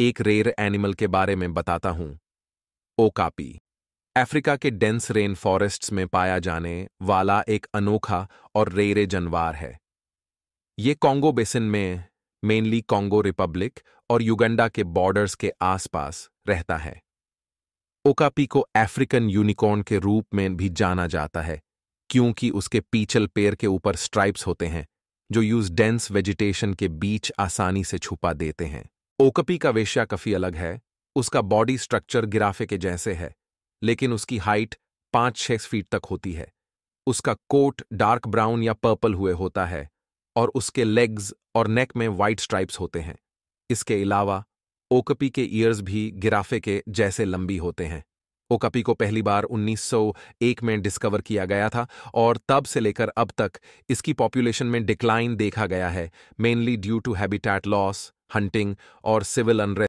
एक rare animal के बारे में बताता हूं ओकापी अफ्रीका के डेंस रेन फॉरेस्ट्स में पाया जाने वाला एक अनोखा और रेरे जनवार है ये कांगो बेसिन में मेनली कांगो रिपब्लिक और युगंडा के बॉर्डर्स के आसपास रहता है ओकापी को अफ्रीकन यूनिकॉर्न के रूप में भी जाना जाता है क्योंकि उसके पीछल पेड़ के ऊपर स्ट्राइप्स होते हैं जो यूज डेंस वेजिटेशन के बीच आसानी से छुपा देते हैं ओकपी का वेश्या काफी अलग है उसका बॉडी स्ट्रक्चर गिराफे के जैसे है लेकिन उसकी हाइट पांच छह फीट तक होती है उसका कोट डार्क ब्राउन या पर्पल हुए होता है और उसके लेग्स और नेक में व्हाइट स्ट्राइप्स होते हैं इसके अलावा ओकपी के ईयर्स भी गिराफे के जैसे लंबी होते हैं ओकपी को पहली बार 1901 में डिस्कवर किया गया था और तब से लेकर अब तक इसकी पॉपुलेशन में डिक्लाइन देखा गया है mainly due to habitat loss hunting और सिविल अनरेस्ट